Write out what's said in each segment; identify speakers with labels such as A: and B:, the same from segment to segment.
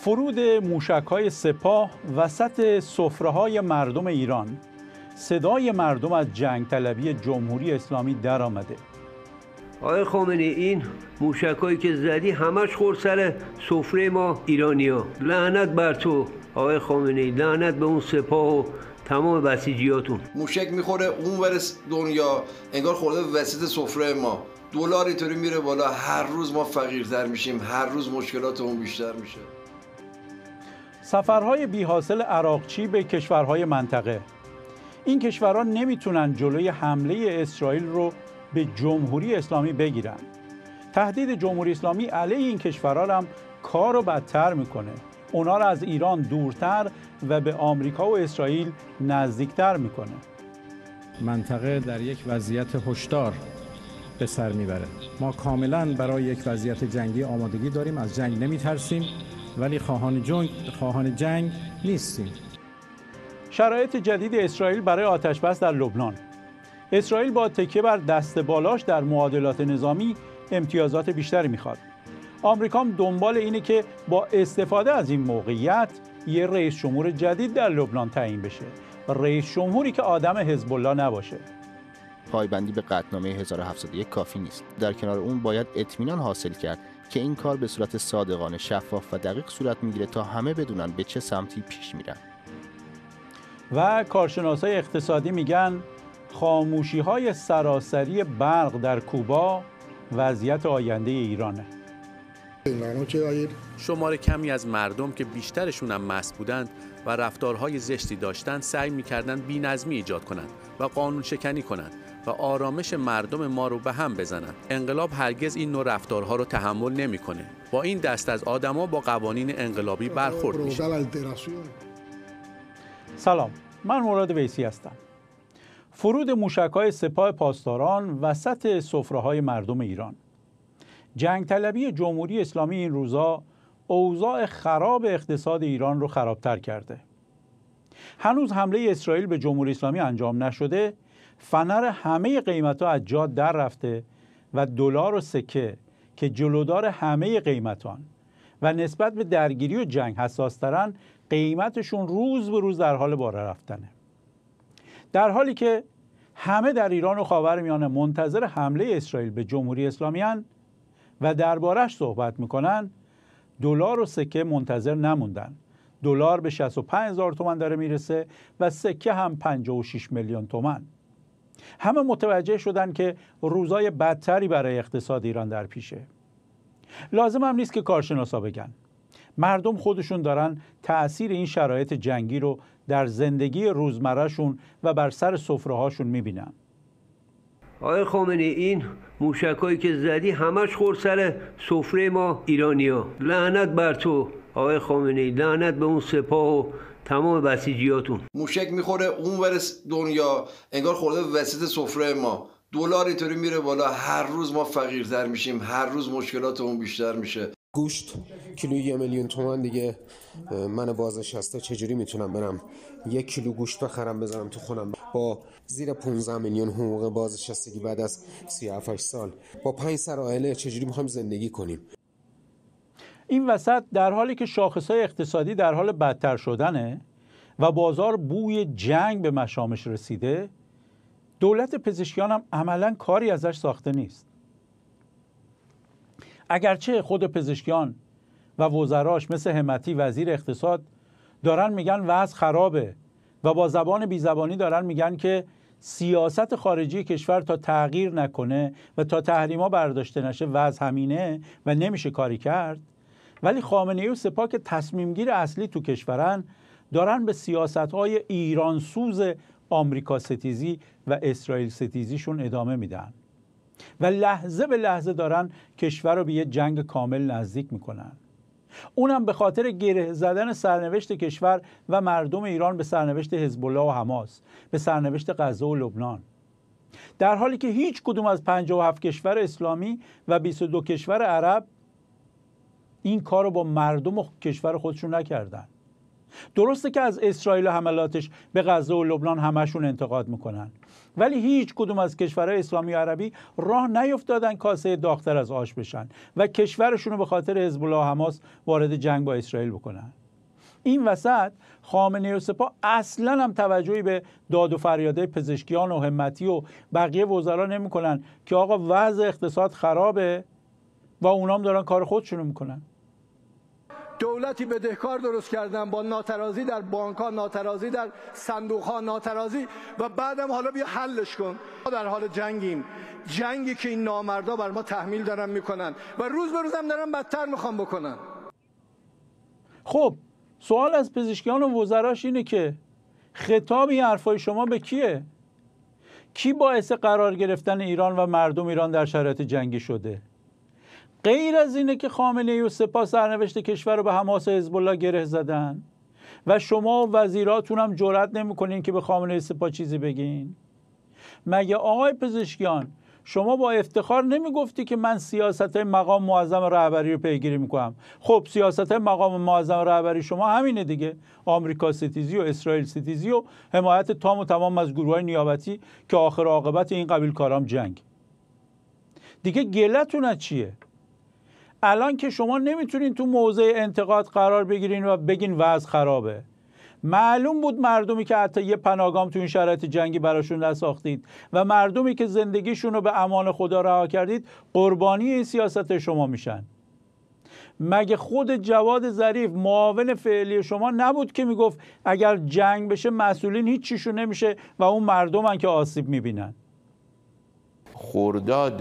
A: فرود موشک های سپاه وسط صفره های مردم ایران صدای مردم از جنگ طلبی جمهوری اسلامی درآمده. آقای خامنه این هایی که زدی همش
B: خورد سر سفره ما ایرانیا لعنت بر تو آقای خامنه لعنت به اون سپاه و تمام بسیجیاتون موشک میخوره اون ورس دنیا انگار خورده وسط سفره ما دلار اینطوری میره بالا هر روز ما فقیرتر میشیم
A: هر روز مشکلاتمون بیشتر میشه سفرهای بیحاصل عراقچی به کشورهای منطقه این کشورها نمیتونن جلوی حمله اسرائیل رو به جمهوری اسلامی بگیرن تهدید جمهوری اسلامی علیه این کشورها هم کار رو بدتر میکنه اونا رو از ایران دورتر و به
C: آمریکا و اسرائیل نزدیکتر میکنه منطقه در یک وضعیت هشدار به سر میبره ما کاملا برای یک وضعیت جنگی آمادگی داریم از جنگ نمیترسیم ولی خواهان جنگ, خواهان جنگ نیستیم
A: شرایط جدید اسرائیل برای آتش بس در لبنان اسرائیل با تکیه بر دست بالاش در معادلات نظامی امتیازات بیشتری میخواد آمریکا هم دنبال اینه که با استفاده از این موقعیت یه رئیس جمهور جدید در لبنان تعیین بشه رئیس جمهوری که آدم حزب الله نباشه پایبندی به قطنامه 1701 کافی نیست در کنار اون باید اطمینان حاصل کرد که این کار
B: به صورت صادقانه شفاف و دقیق صورت میگیره تا همه بدونن به چه سمتی پیش میرن
A: و کارشناس های اقتصادی میگن خاموشی های
D: سراسری برق در کوبا وضعیت آینده ایرانه شماره کمی از مردم که بیشترشون هم مست بودند و رفتارهای زشتی داشتند سعی میکردند نظمی ایجاد کنند و قانون شکنی کنند و آرامش مردم ما رو به هم بزنن. انقلاب هرگز این نوع رفتارها رو تحمل نمیکنه با این دست از آدما با قوانین انقلابی برخورد
A: سلام من مراد ویسی هستم فرود موشکای سپاه پاسداران وسط های مردم ایران جنگ طلبی جمهوری اسلامی این روزا اوضاع خراب اقتصاد ایران رو خرابتر کرده هنوز حمله اسرائیل به جمهوری اسلامی انجام نشده فنر همه قیمت ها از جا در رفته و دلار و سکه که جلودار همه قیمتان و نسبت به درگیری و جنگ حساسترن قیمتشون روز به روز در حال بالا رفتنه در حالی که همه در ایران و خاورمیانه منتظر حمله اسرائیل به جمهوری اسلامیان و دربارش صحبت میکنن دلار و سکه منتظر نموندن دلار به 65 هزار تومن داره میرسه و سکه هم 56 میلیون تومن همه متوجه شدن که روزای بدتری برای اقتصاد ایران در پیشه لازم هم نیست که کارشناسا بگن مردم خودشون دارن تأثیر این شرایط جنگی رو در زندگی روزمرهشون و بر سر سفرههاشون میبینن
B: آقای خامنه این موشکایی که زدی همش خورد سر سفره ما ایرانیا لعنت بر تو آقای ای لعنت به اون سپاه و تمام بسیجیاتون موشک میخوره اون ورس دنیا انگار خورده وسط سفره ما دلار اینطوری میره بالا هر روز ما فقیرتر میشیم هر روز مشکلاتمون بیشتر میشه گوشت کیلو یه میلیون تومن دیگه من بازنشسته چجوری میتونم برم یک کیلو گوشت بخرم بذارم تو خونم با زیر 15 میلیون حقوق بازنشستگی بعد از 37 سال با پنج سر چجوری میخوام زندگی کنیم
A: این وسط در حالی که شاخصهای اقتصادی در حال بدتر شدنه و بازار بوی جنگ به مشامش رسیده دولت پزشکیان هم عملا کاری ازش ساخته نیست اگرچه خود پزشکیان و وزراش مثل همتی وزیر اقتصاد دارن میگن وضع خرابه و با زبان بیزبانی دارن میگن که سیاست خارجی کشور تا تغییر نکنه و تا تحریما برداشته نشه وضع همینه و نمیشه کاری کرد ولی خامنه و سپاه که تصمیمگیر اصلی تو کشورن دارن به سیاست های ایران سوز آمریکا ستیزی و اسرائیل ستیزیشون ادامه میدن و لحظه به لحظه دارن کشور رو به یه جنگ کامل نزدیک میکنن اونم به خاطر گره زدن سرنوشت کشور و مردم ایران به سرنوشت حزب الله و حماس به سرنوشت غزه و لبنان در حالی که هیچ کدوم از 57 کشور اسلامی و 22 کشور عرب این کار رو با مردم و کشور خودشون نکردن درسته که از اسرائیل و حملاتش به غزه و لبنان همشون انتقاد میکنن ولی هیچ کدوم از کشورهای اسلامی و عربی راه نیفتادن کاسه داغتر از آش بشن و کشورشون رو به خاطر حزب الله حماس وارد جنگ با اسرائیل بکنن این وسط خامنه و سپاه اصلا هم توجهی به داد و فریاده پزشکیان و همتی و بقیه وزرا نمیکنن که آقا وضع اقتصاد خرابه و اونام دارن کار خودشونو میکنن
C: دولتی بدهکار درست کردن با ناترازی در بانک ها ناترازی در ها ناترازی و بعدم حالا بیا حلش کن ما در حال جنگیم جنگی که این نامردا بر ما تحمیل دارن میکنن و روز به روزم دارن بدتر میخوام بکنن خب سوال از پزشکیان و وزراش اینه
A: که خطاب این حرفای شما به کیه کی باعث قرار گرفتن ایران و مردم ایران در شرایط جنگی شده غیر از اینه که خامنه و سپاه سرنوشت کشور رو به حماس حزب گره زدن و شما و وزیراتون هم جرئت نمیکنین که به خامنه سپاه چیزی بگین مگه آقای پزشکیان شما با افتخار نمیگفتی که من سیاست مقام معظم رهبری رو پیگیری میکنم خب سیاست مقام معظم رهبری شما همینه دیگه آمریکا سیتیزی و اسرائیل سیتیزی و حمایت تام و تمام از گروه نیابتی که آخر عاقبت این قبیل کارام جنگ دیگه گلتون چیه الان که شما نمیتونین تو موضع انتقاد قرار بگیرین و بگین وضع خرابه معلوم بود مردمی که حتی یه پناگام تو این شرایط جنگی براشون نساختید و مردمی که زندگیشون رو به امان خدا رها کردید قربانی این سیاست شما میشن مگه خود جواد ظریف معاون فعلی شما نبود که میگفت اگر جنگ بشه مسئولین هیچ چیشون نمیشه و اون مردمن که آسیب میبینن
E: خورداد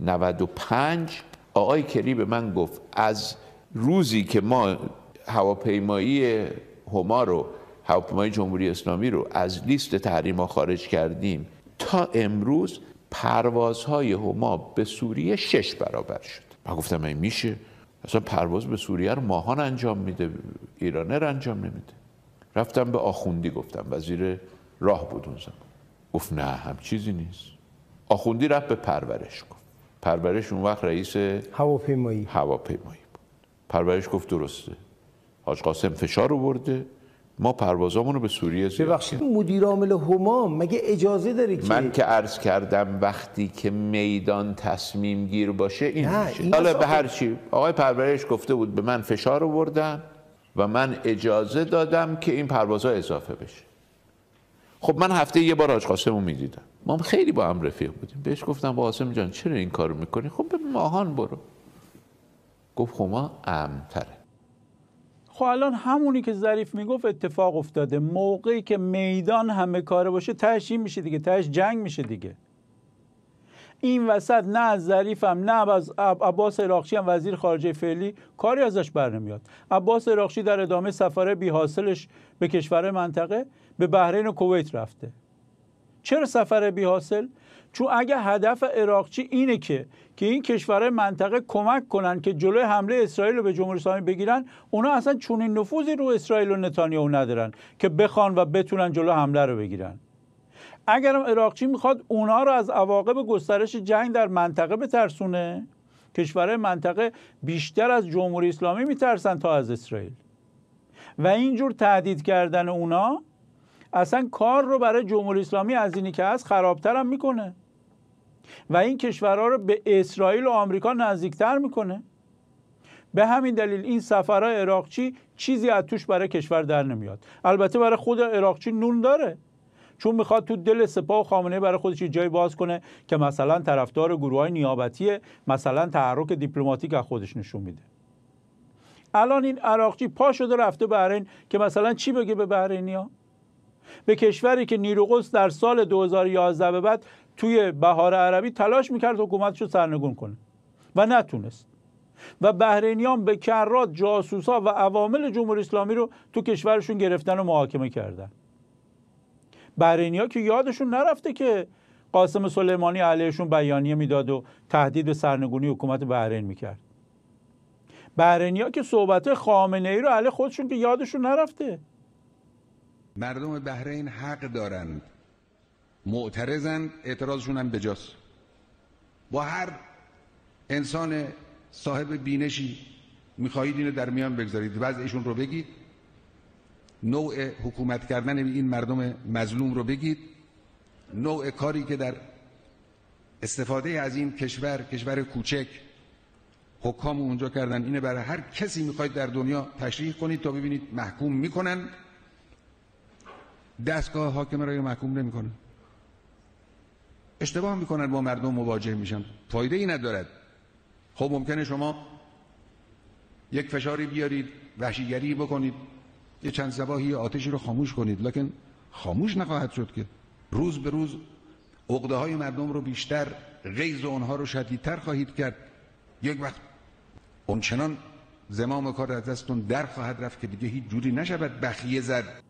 E: 95 آقای کری به من گفت از روزی که ما هواپیمایی هما رو هواپیمای جمهوری اسلامی رو از لیست تحریم خارج کردیم تا امروز پروازهای هما به سوریه شش برابر شد من گفتم این میشه اصلا پرواز به سوریه رو ماهان انجام میده رو انجام نمیده رفتم به آخوندی گفتم وزیر راه بود اون زمان گفت نه هم چیزی نیست آخوندی رفت به پرورش گفت پرورش اون وقت رئیس هواپیمایی هواپیمایی بود پرورش گفت درسته حاج قاسم فشار رو برده ما پروازامون رو به سوریه زیاد ببخشید مدیر عامل همام مگه اجازه داره که من که عرض کردم وقتی که میدان تصمیم گیر باشه این میشه حالا به هر چی آقای پرورش گفته بود به من فشار آوردن و من اجازه دادم که این پروازها اضافه بشه خب من هفته یه بار آج قاسم رو میدیدم ما خیلی با هم رفیق بودیم بهش گفتم قاسم جان چرا این کارو میکنی خب به ماهان برو گفت خب ما امتره
A: خب الان همونی که ظریف میگفت اتفاق افتاده موقعی که میدان همه کاره باشه تهش میشه دیگه تهش جنگ میشه دیگه این وسط نه از ظریفم نه از عباس عراقچی هم وزیر خارجه فعلی کاری ازش بر نمیاد عباس عراقچی در ادامه سفاره بی به کشور منطقه به بحرین و کویت رفته چرا سفر بی حاصل؟ چون اگه هدف عراقچی اینه که که این کشورهای منطقه کمک کنن که جلوی حمله اسرائیل رو به جمهوری اسلامی بگیرن اونا اصلا این نفوذی رو اسرائیل و نتانیاهو ندارن که بخوان و بتونن جلو حمله رو بگیرن اگرم عراقچی میخواد اونا رو از عواقب گسترش جنگ در منطقه بترسونه کشورهای منطقه بیشتر از جمهوری اسلامی میترسن تا از اسرائیل و اینجور تهدید کردن اونا اصلا کار رو برای جمهوری اسلامی از اینی که هست خرابتر هم میکنه و این کشورها رو به اسرائیل و آمریکا نزدیکتر میکنه به همین دلیل این سفرهای عراقچی چیزی از توش برای کشور در نمیاد البته برای خود عراقچی نون داره چون میخواد تو دل سپاه و خامنه برای خودش جای باز کنه که مثلا طرفدار گروه های نیابتیه مثلا تحرک دیپلماتیک از خودش نشون میده الان این عراقچی پا شده رفته بحرین که مثلا چی بگه به بحرینیا به کشوری که نیروقس در سال 2011 به بعد توی بهار عربی تلاش میکرد حکومتش رو سرنگون کنه و نتونست و بحرینیان به کرات جاسوسا و عوامل جمهوری اسلامی رو تو کشورشون گرفتن و محاکمه کردن بحرینیا که یادشون نرفته که قاسم سلیمانی علیهشون بیانیه میداد و تهدید به سرنگونی حکومت بحرین میکرد بحرینیا که صحبت خامنه ای رو علی خودشون که یادشون نرفته مردم بحرین حق دارند
B: معترضند اعتراضشون هم بجاست با هر انسان صاحب بینشی میخواهید اینو در میان بگذارید وضعشون رو بگید نوع حکومت کردن این مردم مظلوم رو بگید نوع کاری که در استفاده از این کشور کشور کوچک حکام اونجا کردن اینه برای هر کسی میخواید در دنیا تشریح کنید تا ببینید محکوم میکنن دستگاه حاکمه را محکوم نمیکنه اشتباه میکنن با مردم مواجه میشن فایده ای ندارد خب ممکنه شما یک فشاری بیارید وحشیگری بکنید یه چند سباهی آتشی رو خاموش کنید لکن خاموش نخواهد شد که روز به روز عقده های مردم رو بیشتر غیز اونها رو شدیدتر خواهید کرد یک وقت اونچنان
A: زمام کار از دستتون در خواهد رفت که دیگه هیچ جوری نشود بخیه زد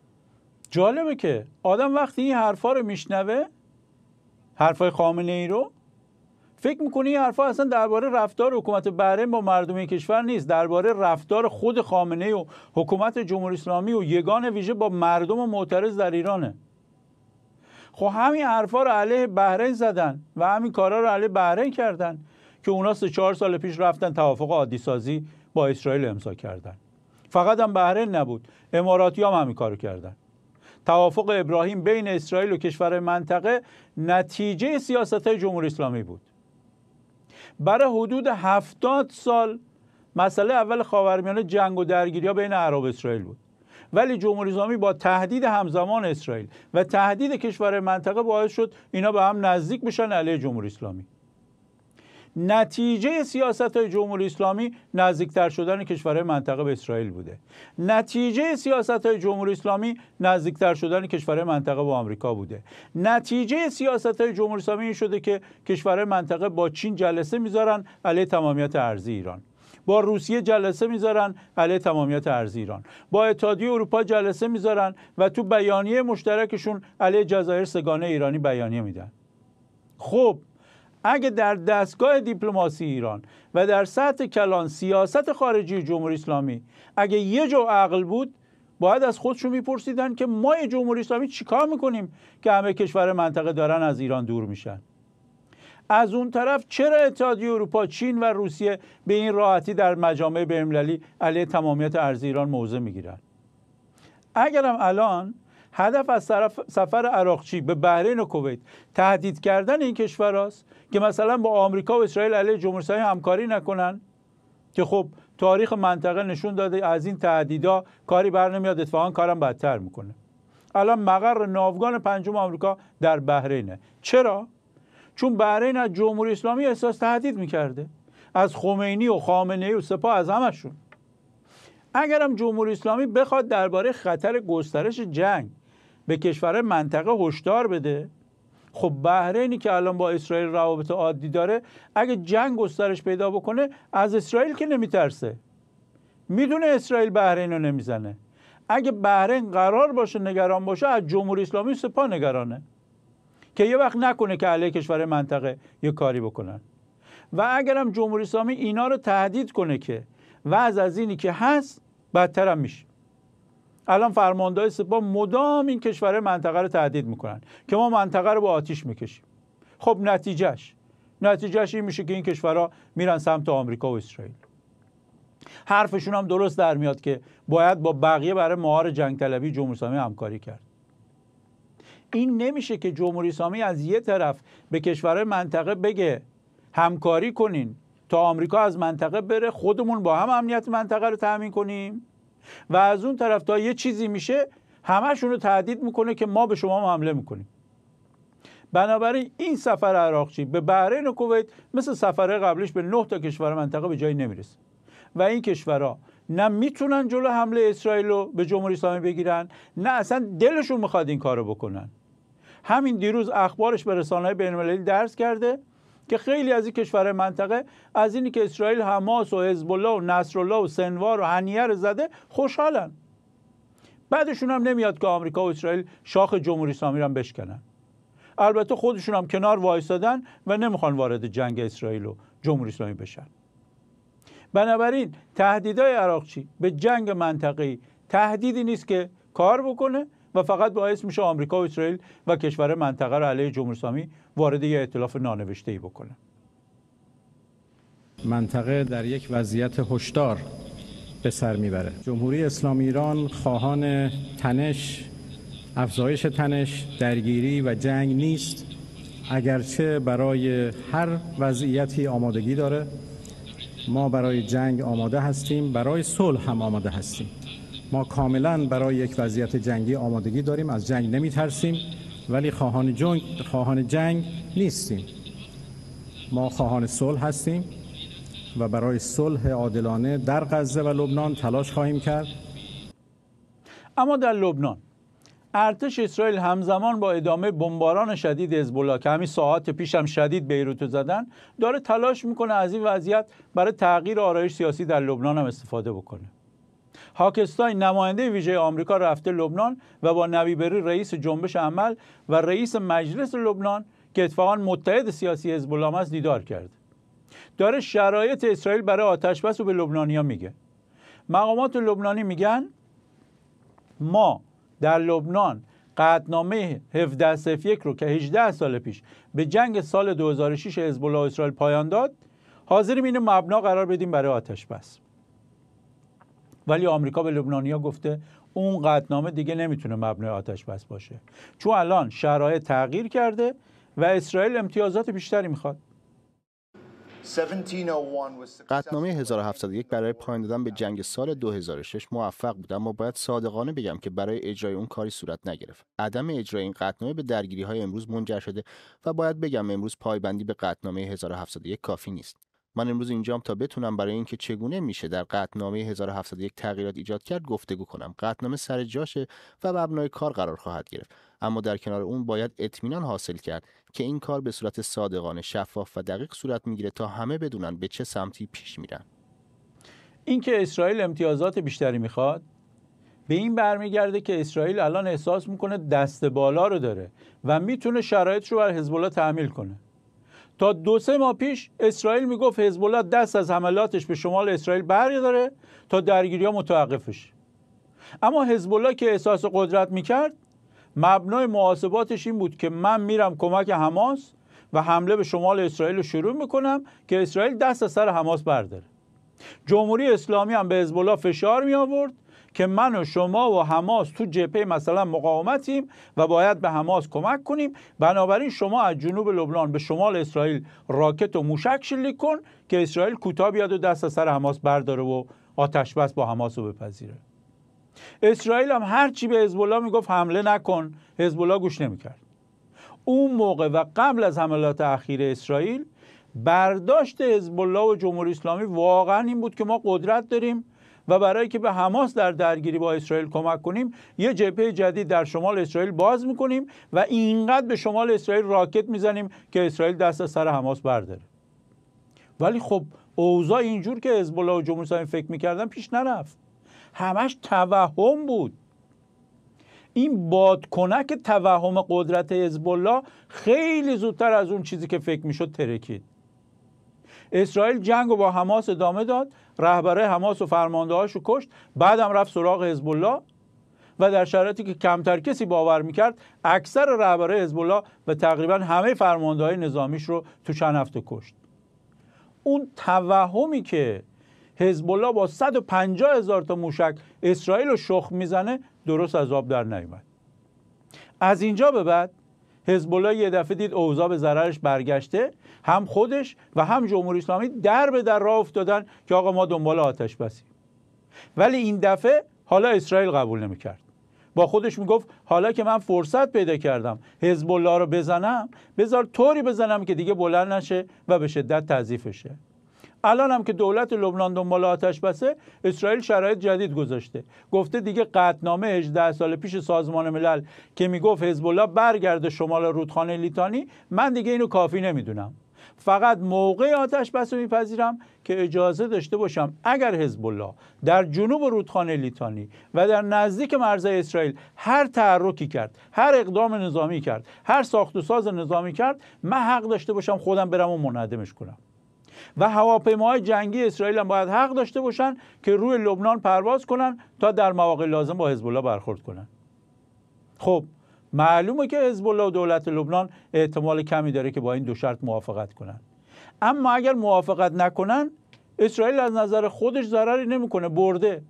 A: جالبه که آدم وقتی این حرفا رو میشنوه حرفای خامنه ای رو فکر میکنه این حرفا اصلا درباره رفتار حکومت بحرین با مردم این کشور نیست درباره رفتار خود خامنه و حکومت جمهوری اسلامی و یگان ویژه با مردم و معترض در ایرانه خب همین حرفا رو علیه بحرین زدن و همین کارا رو علیه بحرین کردن که اونا سه چهار سال پیش رفتن توافق عادی سازی با اسرائیل امضا کردن فقط هم بحرین نبود اماراتی هم همین کارو کردن توافق ابراهیم بین اسرائیل و کشور منطقه نتیجه سیاست های جمهوری اسلامی بود برای حدود هفتاد سال مسئله اول خاورمیانه جنگ و درگیری بین عرب اسرائیل بود ولی جمهوری اسلامی با تهدید همزمان اسرائیل و تهدید کشور منطقه باعث شد اینا به هم نزدیک بشن علیه جمهوری اسلامی نتیجه سیاست های جمهوری اسلامی نزدیکتر شدن کشورهای منطقه به اسرائیل بوده نتیجه سیاست های جمهوری اسلامی نزدیکتر شدن کشورهای منطقه با آمریکا بوده نتیجه سیاست های جمهوری اسلامی این شده که کشورهای منطقه با چین جلسه میذارن علیه تمامیت ارزی ایران با روسیه جلسه میذارن علیه تمامیت ارزی ایران با اتحادیه اروپا جلسه میذارن و تو بیانیه مشترکشون علیه جزایر سگانه ایرانی بیانیه میدن خب اگه در دستگاه دیپلماسی ایران و در سطح کلان سیاست خارجی جمهوری اسلامی اگه یه جو عقل بود باید از خودشون میپرسیدن که ما جمهوری اسلامی چیکار میکنیم که همه کشور منطقه دارن از ایران دور میشن از اون طرف چرا اتحادیه اروپا چین و روسیه به این راحتی در مجامع بین‌المللی علیه تمامیت ارز ایران موضع میگیرن اگرم الان هدف از سفر عراقچی به بحرین و کویت تهدید کردن این کشور است که مثلا با آمریکا و اسرائیل علیه جمهوری همکاری نکنن که خب تاریخ منطقه نشون داده از این تهدیدا کاری بر نمیاد اتفاقا کارم بدتر میکنه الان مقر ناوگان پنجم آمریکا در بحرینه چرا چون بحرین از جمهوری اسلامی احساس تهدید میکرده از خمینی و خامنه و سپاه از همشون اگرم جمهوری اسلامی بخواد درباره خطر گسترش جنگ به کشور منطقه هشدار بده خب بحرینی که الان با اسرائیل روابط عادی داره اگه جنگ گسترش پیدا بکنه از اسرائیل که نمیترسه میدونه اسرائیل بحرین رو نمیزنه اگه بحرین قرار باشه نگران باشه از جمهوری اسلامی سپاه نگرانه که یه وقت نکنه که علیه کشور منطقه یه کاری بکنن و اگرم جمهوری اسلامی اینا رو تهدید کنه که وضع از اینی که هست بدترم میشه الان فرماندهای سپاه مدام این کشور منطقه رو تهدید میکنن که ما منطقه رو با آتیش میکشیم خب نتیجهش نتیجهش این میشه که این کشورها میرن سمت آمریکا و اسرائیل حرفشون هم درست در میاد که باید با بقیه برای مهار جنگ طلبی جمهوری اسلامی همکاری کرد این نمیشه که جمهوری اسلامی از یه طرف به کشورهای منطقه بگه همکاری کنین تا آمریکا از منطقه بره خودمون با هم امنیت منطقه رو تامین کنیم و از اون طرف تا یه چیزی میشه همشون رو تهدید میکنه که ما به شما حمله میکنیم بنابراین این سفر عراقچی به بحرین و کویت مثل سفر قبلیش به نه تا کشور منطقه به جایی نمیرسه و این کشورها نه میتونن جلو حمله اسرائیل رو به جمهوری اسلامی بگیرن نه اصلا دلشون میخواد این کارو بکنن همین دیروز اخبارش به رسانه‌های بین‌المللی درس کرده که خیلی از این کشور منطقه از اینی که اسرائیل حماس و حزب الله و نصرالله و سنوار و هنیه رو زده خوشحالن بعدشون هم نمیاد که آمریکا و اسرائیل شاخ جمهوری اسلامی رو هم بشکنن البته خودشون هم کنار وایستادن و نمیخوان وارد جنگ اسرائیل و جمهوری اسلامی بشن بنابراین تهدیدهای عراقچی به جنگ منطقه‌ای تهدیدی نیست که کار بکنه و فقط باعث میشه آمریکا و اسرائیل و کشور منطقه رو علیه جمهوری اسلامی وارد یه ائتلاف نانوشته
C: ای منطقه در یک وضعیت هشدار به سر میبره جمهوری اسلامی ایران خواهان تنش افزایش تنش درگیری و جنگ نیست اگرچه برای هر وضعیتی آمادگی داره ما برای جنگ آماده هستیم برای صلح هم آماده هستیم ما کاملا برای یک وضعیت جنگی آمادگی داریم از جنگ نمی ترسیم ولی خواهان جنگ جنگ نیستیم ما خواهان صلح هستیم و برای صلح عادلانه در غزه و لبنان تلاش خواهیم کرد اما در لبنان
A: ارتش اسرائیل همزمان با ادامه بمباران شدید حزب که همین ساعت پیش هم شدید بیروت زدن داره تلاش میکنه از این وضعیت برای تغییر آرایش سیاسی در لبنان هم استفاده بکنه هاکستاین نماینده ویژه آمریکا رفته لبنان و با نویبری رئیس جنبش عمل و رئیس مجلس لبنان که اتفاقا متحد سیاسی حزب است دیدار کرد داره شرایط اسرائیل برای آتش بس رو به لبنانیا میگه مقامات لبنانی میگن ما در لبنان قدنامه 1 رو که 18 سال پیش به جنگ سال 2006 حزب اسرائیل پایان داد حاضریم اینو مبنا قرار بدیم برای آتش بس ولی آمریکا به لبنانیا گفته اون قدنامه دیگه نمیتونه مبنای آتش بس باشه چون الان شرایط تغییر کرده و اسرائیل امتیازات بیشتری میخواد قطنامه 1701 برای پایان
B: دادن به جنگ سال 2006 موفق بود اما باید صادقانه بگم که برای اجرای اون کاری صورت نگرفت عدم اجرای این قطنامه به درگیری های امروز منجر شده و باید بگم امروز پایبندی به قطنامه 1701 کافی نیست من امروز اینجام تا بتونم برای اینکه چگونه میشه در قطنامه 1701 تغییرات ایجاد کرد گفتگو کنم قطنامه سر جاشه و مبنای کار قرار خواهد گرفت اما در کنار اون باید اطمینان حاصل کرد که این کار به صورت صادقانه شفاف و دقیق صورت میگیره تا همه بدونن به چه سمتی پیش میرن
A: اینکه اسرائیل امتیازات بیشتری میخواد به این برمیگرده که اسرائیل الان احساس میکنه دست بالا رو داره و میتونه شرایط رو بر حزب الله تحمیل کنه تا دو سه ماه پیش اسرائیل میگفت حزب الله دست از حملاتش به شمال اسرائیل داره تا درگیری ها بشه اما حزب الله که احساس قدرت میکرد مبنای محاسباتش این بود که من میرم کمک حماس و حمله به شمال اسرائیل رو شروع میکنم که اسرائیل دست از سر حماس برداره جمهوری اسلامی هم به حزب الله فشار می آورد که من و شما و حماس تو جبهه مثلا مقاومتیم و باید به حماس کمک کنیم بنابراین شما از جنوب لبنان به شمال اسرائیل راکت و موشک شلیک کن که اسرائیل کوتاه بیاد و دست از سر حماس برداره و آتش بس با حماس رو بپذیره اسرائیل هم هر چی به حزب الله میگفت حمله نکن حزب الله گوش نمیکرد اون موقع و قبل از حملات اخیر اسرائیل برداشت حزب الله و جمهوری اسلامی واقعا این بود که ما قدرت داریم و برای که به حماس در درگیری با اسرائیل کمک کنیم یه جبهه جدید در شمال اسرائیل باز میکنیم و اینقدر به شمال اسرائیل راکت میزنیم که اسرائیل دست از سر حماس برداره ولی خب اوضاع اینجور که حزب الله و جمهوری اسلامی فکر میکردن پیش نرفت همش توهم بود این بادکنک توهم قدرت حزب الله خیلی زودتر از اون چیزی که فکر میشد ترکید اسرائیل جنگ و با حماس ادامه داد رهبره حماس و رو کشت بعدم رفت سراغ حزب الله و در شرایطی که کمتر کسی باور میکرد اکثر رهبره حزب الله و تقریبا همه های نظامیش رو تو چند هفته کشت اون توهمی که حزب الله با 150 هزار تا موشک اسرائیل رو شخ میزنه درست از آب در نیومد از اینجا به بعد حزب الله یه دفعه دید اوضاع به ضررش برگشته هم خودش و هم جمهوری اسلامی در به در راه افتادن که آقا ما دنبال آتش بسیم ولی این دفعه حالا اسرائیل قبول نمیکرد با خودش میگفت حالا که من فرصت پیدا کردم حزب الله رو بزنم بذار طوری بزنم که دیگه بلند نشه و به شدت تضیفشه شه الان هم که دولت لبنان دنبال آتش بسه اسرائیل شرایط جدید گذاشته گفته دیگه قطنامه 18 سال پیش سازمان ملل که میگفت حزب الله برگرده شمال رودخانه لیتانی من دیگه اینو کافی نمیدونم فقط موقع آتش بس رو میپذیرم که اجازه داشته باشم اگر حزب الله در جنوب رودخانه لیتانی و در نزدیک مرز اسرائیل هر تحرکی کرد هر اقدام نظامی کرد هر ساخت و ساز نظامی کرد من حق داشته باشم خودم برم و منعدمش کنم و هواپیماهای جنگی اسرائیل هم باید حق داشته باشن که روی لبنان پرواز کنن تا در مواقع لازم با حزب الله برخورد کنن خب معلومه که حزب الله و دولت لبنان احتمال کمی داره که با این دو شرط موافقت کنن اما اگر موافقت نکنن اسرائیل از نظر خودش ضرری نمیکنه برده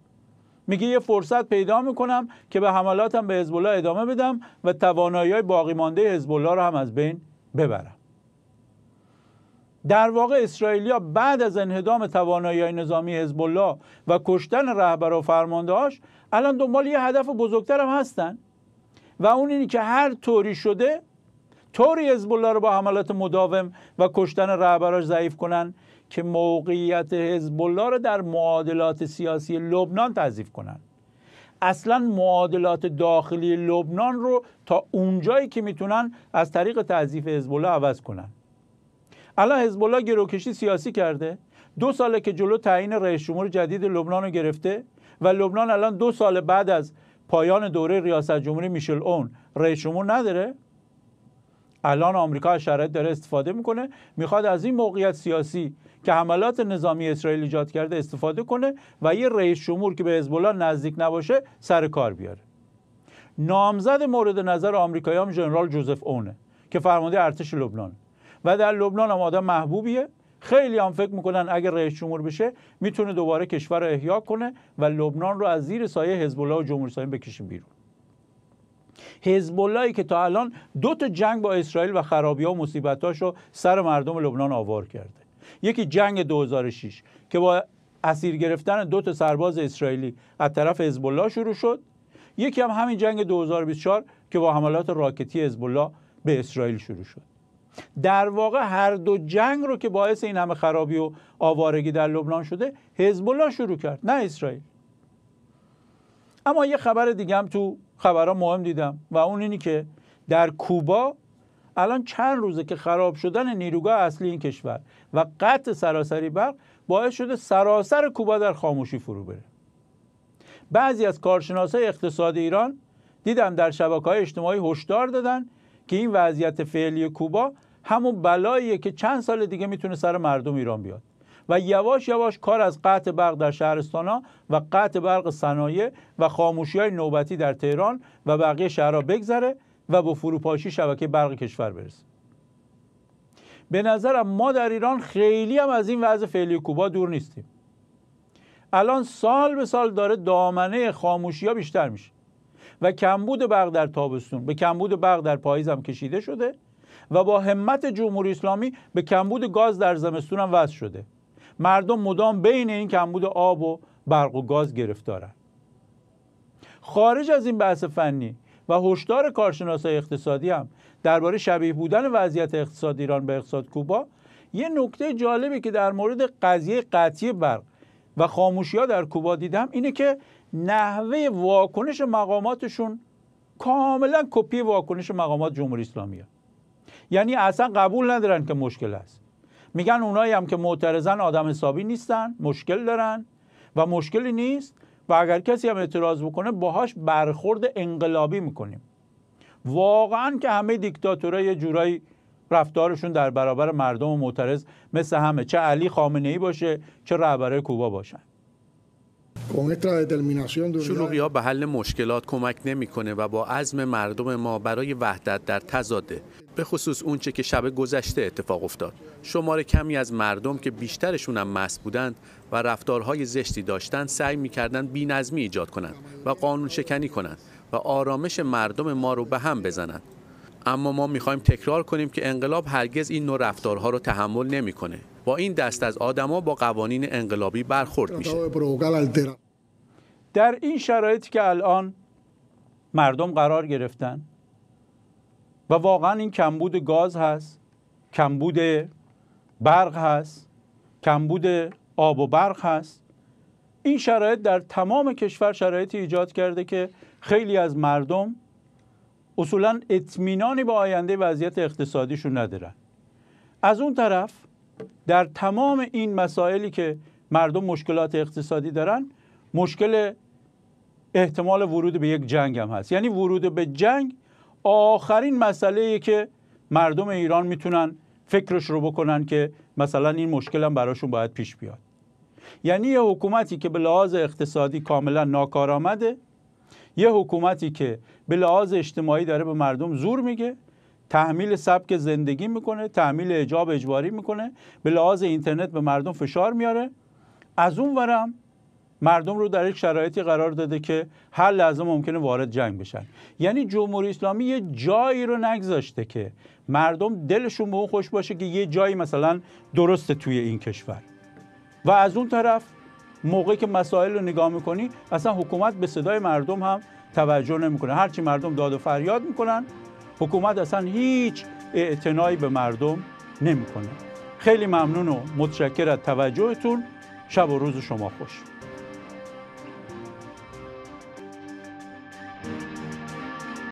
A: میگه یه فرصت پیدا میکنم که به حملاتم به حزب ادامه بدم و توانایی باقی مانده حزب رو هم از بین ببرم در واقع اسرائیلیا بعد از انهدام توانایی نظامی حزب الله و کشتن رهبر و فرماندهاش الان دنبال یه هدف بزرگتر هم هستن و اون اینی که هر طوری شده طوری حزب الله رو با حملات مداوم و کشتن رهبراش ضعیف کنن که موقعیت حزب الله رو در معادلات سیاسی لبنان تضعیف کنن اصلا معادلات داخلی لبنان رو تا اونجایی که میتونن از طریق تضعیف حزب الله عوض کنن الان حزب الله گروکشی سیاسی کرده دو ساله که جلو تعیین رئیس جمهور جدید لبنان رو گرفته و لبنان الان دو سال بعد از پایان دوره ریاست جمهوری میشل اون رئیس جمهور نداره الان آمریکا از شرایط داره استفاده میکنه میخواد از این موقعیت سیاسی که حملات نظامی اسرائیل ایجاد کرده استفاده کنه و یه رئیس جمهور که به حزب نزدیک نباشه سر کار بیاره نامزد مورد نظر هم ژنرال جوزف اونه که فرمانده ارتش لبنان و در لبنان هم آدم محبوبیه خیلی هم فکر میکنن اگر رئیس جمهور بشه میتونه دوباره کشور رو احیا کنه و لبنان رو از زیر سایه حزب الله و جمهوری اسلامی بکشیم بیرون حزب که تا الان دو تا جنگ با اسرائیل و ها و مصیبتاش رو سر مردم لبنان آوار کرده یکی جنگ 2006 که با اسیر گرفتن دو تا سرباز اسرائیلی از طرف حزب الله شروع شد یکی هم همین جنگ 2024 که با حملات راکتی حزب الله به اسرائیل شروع شد در واقع هر دو جنگ رو که باعث این همه خرابی و آوارگی در لبنان شده حزب الله شروع کرد نه اسرائیل اما یه خبر دیگه هم تو خبرها مهم دیدم و اون اینی که در کوبا الان چند روزه که خراب شدن نیروگاه اصلی این کشور و قطع سراسری برق باعث شده سراسر کوبا در خاموشی فرو بره بعضی از کارشناسای اقتصاد ایران دیدم در شبکه های اجتماعی هشدار دادن که این وضعیت فعلی کوبا همون بلاییه که چند سال دیگه میتونه سر مردم ایران بیاد و یواش یواش کار از قطع برق در شهرستانها و قطع برق صنایع و خاموشی های نوبتی در تهران و بقیه شهرها بگذره و با فروپاشی شبکه برق کشور برسه به نظرم ما در ایران خیلی هم از این وضع فعلی کوبا دور نیستیم الان سال به سال داره دامنه خاموشی ها بیشتر میشه و کمبود برق در تابستون به کمبود برق در پاییز هم کشیده شده و با همت جمهوری اسلامی به کمبود گاز در زمستون هم وضع شده مردم مدام بین این کمبود آب و برق و گاز گرفتارن خارج از این بحث فنی و هشدار کارشناسای اقتصادی هم درباره شبیه بودن وضعیت اقتصاد ایران به اقتصاد کوبا یه نکته جالبی که در مورد قضیه قطعی برق و خاموشی ها در کوبا دیدم اینه که نحوه واکنش مقاماتشون کاملا کپی واکنش مقامات جمهوری اسلامیه یعنی اصلا قبول ندارن که مشکل است میگن اونایی هم که معترضن آدم حسابی نیستن مشکل دارن و مشکلی نیست و اگر کسی هم اعتراض بکنه باهاش برخورد انقلابی میکنیم واقعا که همه دیکتاتورای یه جورایی رفتارشون در برابر مردم و معترض مثل همه چه علی خامنه ای باشه چه رهبره کوبا باشن
D: شلوغی به حل مشکلات کمک نمیکنه و با عزم مردم ما برای وحدت در تزاده به خصوص اونچه که شب گذشته اتفاق افتاد شمار کمی از مردم که بیشترشون هم مست بودند و رفتارهای زشتی داشتن سعی میکردند بینظمی ایجاد کنند و قانون شکنی کنند و آرامش مردم ما رو به هم بزنند اما ما میخوایم تکرار کنیم که انقلاب هرگز این نوع رفتارها رو تحمل نمیکنه با این دست از آدما با قوانین انقلابی برخورد میشه
A: در این شرایطی که الان مردم قرار گرفتن و واقعا این کمبود گاز هست کمبود برق هست کمبود آب و برق هست این شرایط در تمام کشور شرایطی ایجاد کرده که خیلی از مردم اصولا اطمینانی به آینده وضعیت اقتصادیشون ندارن از اون طرف در تمام این مسائلی که مردم مشکلات اقتصادی دارن مشکل احتمال ورود به یک جنگ هم هست یعنی ورود به جنگ آخرین مسئله که مردم ایران میتونن فکرش رو بکنن که مثلا این مشکل هم براشون باید پیش بیاد یعنی یه حکومتی که به لحاظ اقتصادی کاملا آمده یه حکومتی که به لحاظ اجتماعی داره به مردم زور میگه تحمیل سبک زندگی میکنه تحمیل اجاب اجباری میکنه به لحاظ اینترنت به مردم فشار میاره از اون ورم مردم رو در یک شرایطی قرار داده که هر لحظه ممکنه وارد جنگ بشن یعنی جمهوری اسلامی یه جایی رو نگذاشته که مردم دلشون به اون خوش باشه که یه جایی مثلا درسته توی این کشور و از اون طرف موقعی که مسائل رو نگاه میکنی اصلا حکومت به صدای مردم هم توجه نمیکنه هرچی مردم داد و فریاد میکنن حکومت اصلا هیچ اعتنایی به مردم نمیکنه خیلی ممنون و متشکر از توجهتون شب و روز شما خوش